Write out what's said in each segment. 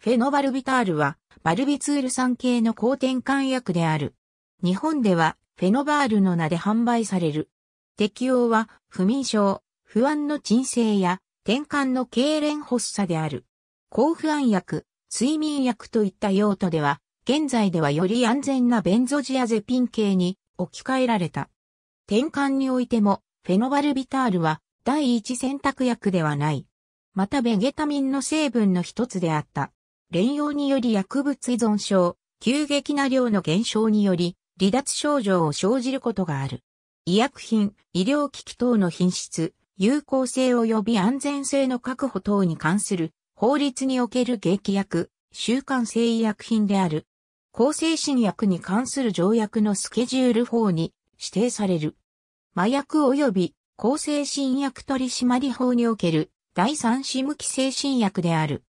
フェノバルビタールは、バルビツール酸系の抗転換薬である。日本では、フェノバールの名で販売される。適用は、不眠症、不安の鎮静や、転換の痙攣発作である。抗不安薬、睡眠薬といった用途では、現在ではより安全なベンゾジアゼピン系に置き換えられた。転換においても、フェノバルビタールは第一選択薬ではない。またベゲタミンの成分の一つであった。連用により薬物依存症、急激な量の減少により、離脱症状を生じることがある。医薬品、医療機器等の品質、有効性及び安全性の確保等に関する法律における劇薬、習慣性医薬品である。抗精神薬に関する条約のスケジュール法に指定される。麻薬及び抗精神薬取締法における第三種無期精神薬である。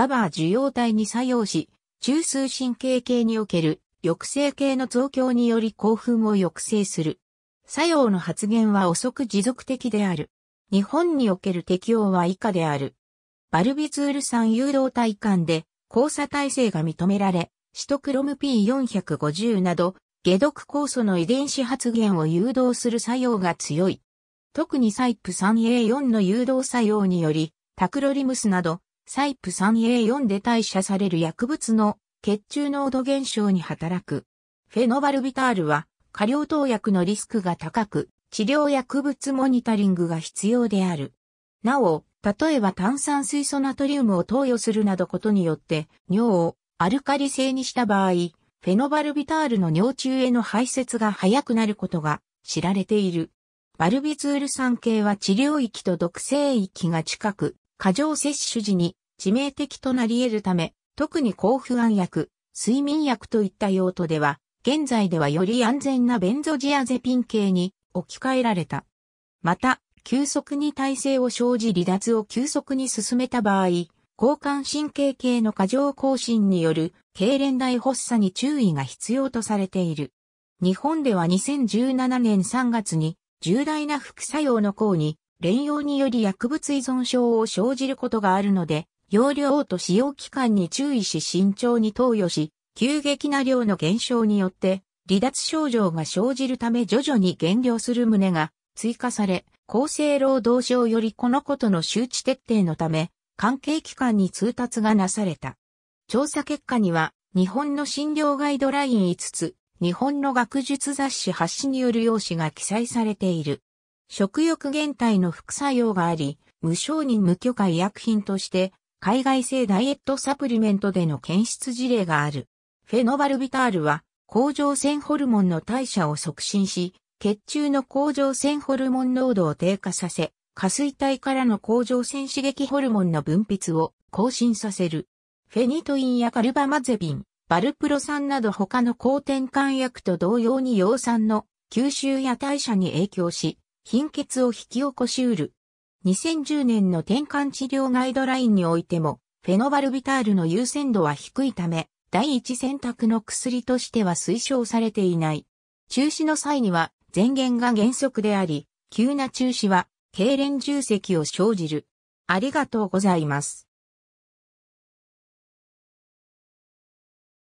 ガバー受容体に作用し、中枢神経系における抑制系の増強により興奮を抑制する。作用の発現は遅く持続的である。日本における適用は以下である。バルビツール酸誘導体間で交差耐性が認められ、シトクロム P450 など、解毒酵素の遺伝子発現を誘導する作用が強い。特にサイプ 3A4 の誘導作用により、タクロリムスなど、サイプ 3A4 で代謝される薬物の血中濃度減少に働く。フェノバルビタールは過量投薬のリスクが高く、治療薬物モニタリングが必要である。なお、例えば炭酸水素ナトリウムを投与するなどことによって尿をアルカリ性にした場合、フェノバルビタールの尿中への排泄が早くなることが知られている。バルビツール酸系は治療域と毒性域が近く、過剰摂取時に致命的となり得るため、特に抗不安薬、睡眠薬といった用途では、現在ではより安全なベンゾジアゼピン系に置き換えられた。また、急速に耐性を生じ離脱を急速に進めた場合、交感神経系の過剰更新による痙攣大発作に注意が必要とされている。日本では2017年3月に重大な副作用の項に、連用により薬物依存症を生じることがあるので、容量と使用期間に注意し慎重に投与し、急激な量の減少によって、離脱症状が生じるため徐々に減量する旨が追加され、厚生労働省よりこのことの周知徹底のため、関係機関に通達がなされた。調査結果には、日本の診療ガイドライン5つ、日本の学術雑誌発信による用紙が記載されている。食欲減退の副作用があり、無承認無許可医薬品として海外製ダイエットサプリメントでの検出事例がある。フェノバルビタールは、甲状腺ホルモンの代謝を促進し、血中の甲状腺ホルモン濃度を低下させ、下垂体からの甲状腺刺激ホルモンの分泌を更新させる。フェニトインやカルバマゼビン、バルプロ酸など他の抗転換薬と同様に葉酸の吸収や代謝に影響し、貧血を引き起こしうる。2010年の転換治療ガイドラインにおいても、フェノバルビタールの優先度は低いため、第一選択の薬としては推奨されていない。中止の際には、前言が原則であり、急な中止は、痙攣重積を生じる。ありがとうございます。